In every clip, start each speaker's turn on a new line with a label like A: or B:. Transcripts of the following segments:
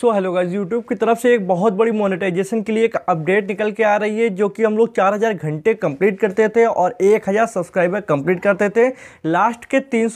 A: so hello guys YouTube की तरफ से एक बहुत बड़ी मोनेटाइजेशन के लिए एक अपडेट निकल के आ रही है जो कि हम लोग 4000 घंटे कंप्लीट करते थे और 1000 सब्सक्राइबर कंप्लीट करते थे लास्ट के तीन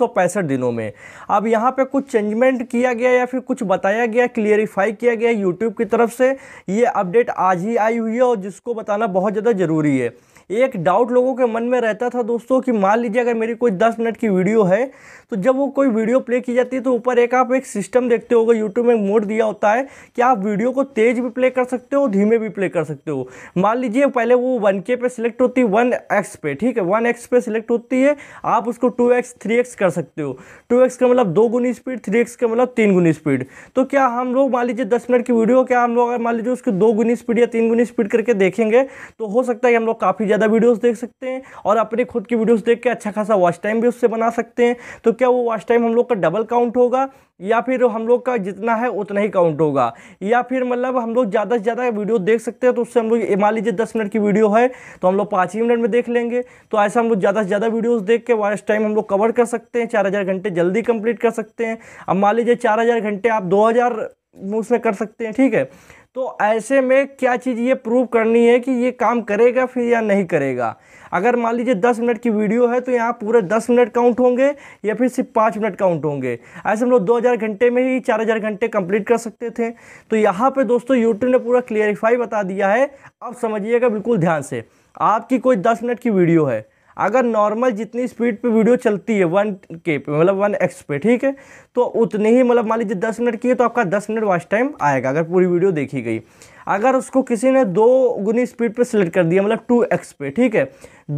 A: दिनों में अब यहाँ पे कुछ चेंजमेंट किया गया या फिर कुछ बताया गया क्लियरिफाई किया गया यूट्यूब की तरफ से ये अपडेट आज ही आई हुई है और जिसको बताना बहुत ज़्यादा ज़रूरी है एक डाउट लोगों के मन में रहता था दोस्तों कि मान लीजिए अगर मेरी कोई दस मिनट की वीडियो है तो जब वो कोई वीडियो प्ले की जाती है तो ऊपर एक आप एक सिस्टम देखते होगा यूट्यूब में मोड दिया होता है कि आप वीडियो को तेज़ भी प्ले कर सकते हो धीमे भी प्ले कर सकते हो मान लीजिए पहले वो वन के पे सिलेक्ट होती है वन एक्स पे ठीक है वन एक्स पे सिलेक्ट होती है आप उसको टू एक्स थ्री एक्स कर सकते हो टू एक्स का मतलब दो गुनी स्पीड थ्री एक्स का मतलब तीन गुनी स्पीड तो क्या हम लोग मान लीजिए दस मिनट की वीडियो क्या हम लोग अगर मान लीजिए उसकी दो गुनी स्पीड या तीन गुनी स्पीड करके देखेंगे तो हो सकता है कि हम लोग काफ़ी ज़्यादा वीडियोस देख सकते हैं और अपने खुद की वीडियोस देख के अच्छा खासा वॉच टाइम भी उससे बना सकते हैं तो क्या वो वॉच टाइम हम लोग का डबल काउंट होगा या फिर हम लोग का जितना है उतना ही काउंट होगा या फिर मतलब हम लोग ज़्यादा से ज़्यादा वीडियो देख सकते हैं तो उससे हम लोग मान लीजिए दस मिनट की वीडियो है तो हम लोग पाँच ही मिनट में देख लेंगे तो ऐसा हम लोग ज़्यादा से ज़्यादा वीडियोज़ देख के वॉच टाइम हम लोग कवर कर सकते हैं चार हज़ार घंटे जल्दी कंप्लीट कर सकते हैं अब मान लीजिए चार हज़ार घंटे आप दो हज़ार उसमें कर सकते हैं ठीक है तो ऐसे में क्या चीज़ ये प्रूव करनी है कि ये काम करेगा फिर या नहीं करेगा अगर मान लीजिए दस मिनट की वीडियो है तो यहाँ पूरे दस मिनट काउंट होंगे या फिर सिर्फ पाँच मिनट काउंट होंगे ऐसे हम लोग दो हज़ार घंटे में ही चार हज़ार घंटे कंप्लीट कर सकते थे तो यहाँ पे दोस्तों यूट्यूब ने पूरा क्लियरिफाई बता दिया है अब समझिएगा बिल्कुल ध्यान से आपकी कोई दस मिनट की वीडियो है अगर नॉर्मल जितनी स्पीड पे वीडियो चलती है वन के पे मतलब वन एक्स पे ठीक है तो उतनी ही मतलब मान लीजिए दस मिनट की है तो आपका दस मिनट वॉच टाइम आएगा अगर पूरी वीडियो देखी गई अगर उसको किसी ने दो गुनी स्पीड पे सिलेक्ट कर दिया मतलब टू एक्स पे ठीक है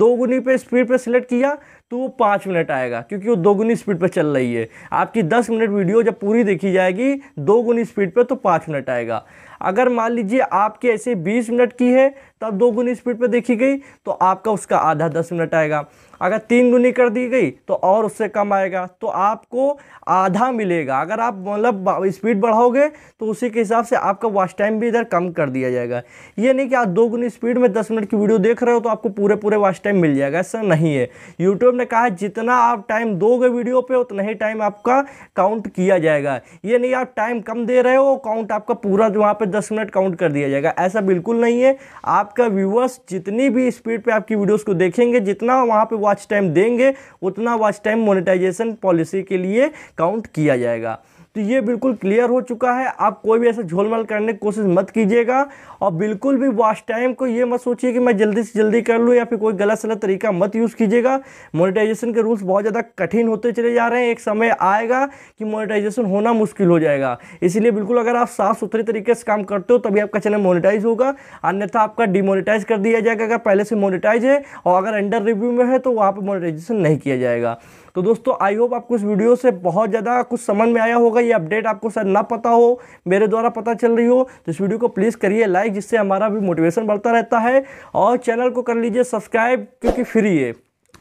A: दो गुनी पे स्पीड पे सिलेक्ट किया तो वो पाँच मिनट आएगा क्योंकि वो दो गुनी स्पीड पे चल रही है आपकी दस मिनट वीडियो जब पूरी देखी जाएगी दो गुनी स्पीड पे तो पाँच मिनट आएगा अगर मान लीजिए आपकी ऐसे बीस मिनट की है तब दो गुनी स्पीड पर देखी गई तो आपका उसका आधा दस मिनट आएगा अगर तीन गुनी कर दी गई तो और उससे कम आएगा तो आपको आधा मिलेगा अगर आप मतलब स्पीड बढ़ाओगे तो उसी के हिसाब से आपका वॉच टाइम भी इधर कम कर दिया जाएगा ये नहीं कि आप दो गुनी स्पीड में दस मिनट की वीडियो देख रहे हो तो आपको पूरे पूरे वॉच टाइम मिल जाएगा ऐसा नहीं है यूट्यूब ने कहा जितना आप टाइम दोगे वीडियो पर उतना ही टाइम आपका काउंट किया जाएगा ये नहीं आप टाइम कम दे रहे हो काउंट आपका पूरा वहाँ पर दस मिनट काउंट कर दिया जाएगा ऐसा बिल्कुल नहीं है आपका व्यूअर्स जितनी भी स्पीड पर आपकी वीडियोज़ को देखेंगे जितना वहाँ पर वॉच टाइम देंगे उतना वॉच टाइम मोनिटाइजेशन पॉलिसी के लिए काउंट किया जाएगा तो ये बिल्कुल क्लियर हो चुका है आप कोई भी ऐसा झोलमाल करने की कोशिश मत कीजिएगा और बिल्कुल भी वास्ट टाइम को ये मत सोचिए कि मैं जल्दी से जल्दी कर लूँ या फिर कोई गलत सलत तरीका मत यूज़ कीजिएगा मोनिटाइजेशन के रूल्स बहुत ज़्यादा कठिन होते चले जा रहे हैं एक समय आएगा कि मोनिटाइजेशन होना मुश्किल हो जाएगा इसीलिए बिल्कुल अगर आप साफ सुथरे तरीके से काम करते हो तभी आपका चैनल मोनिटाइज होगा अन्यथा आपका डिमोनिटाइज कर दिया जाएगा अगर पहले से मोनिटाइज है और अगर अंडर रिव्यू में है तो वहाँ पर मोनिटाइजेशन नहीं किया जाएगा तो दोस्तों आई होप आपको इस वीडियो से बहुत ज़्यादा कुछ समझ में आया होगा होगा ये अपडेट आपको सर ना पता हो मेरे द्वारा पता चल रही हो तो इस वीडियो को प्लीज़ करिए लाइक जिससे हमारा भी मोटिवेशन बढ़ता रहता है और चैनल को कर लीजिए सब्सक्राइब क्योंकि फ्री है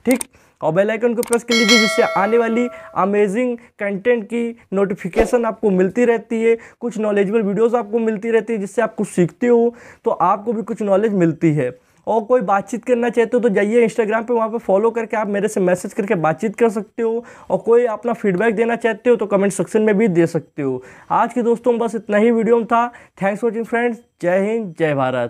A: ठीक और बेल आइकन को प्रेस कर लीजिए जिससे आने वाली अमेजिंग कंटेंट की नोटिफिकेशन आपको मिलती रहती है कुछ नॉलेजेबल वीडियोस आपको मिलती रहती है जिससे आप कुछ सीखते हो तो आपको भी कुछ नॉलेज मिलती है और कोई बातचीत करना चाहते हो तो जाइए इंस्टाग्राम पे वहाँ पे फॉलो करके आप मेरे से मैसेज करके बातचीत कर सकते हो और कोई अपना फीडबैक देना चाहते हो तो कमेंट सेक्शन में भी दे सकते हो आज के दोस्तों बस इतना ही वीडियो में था थैंक्स वॉचिंग फ्रेंड्स जय हिंद जय भारत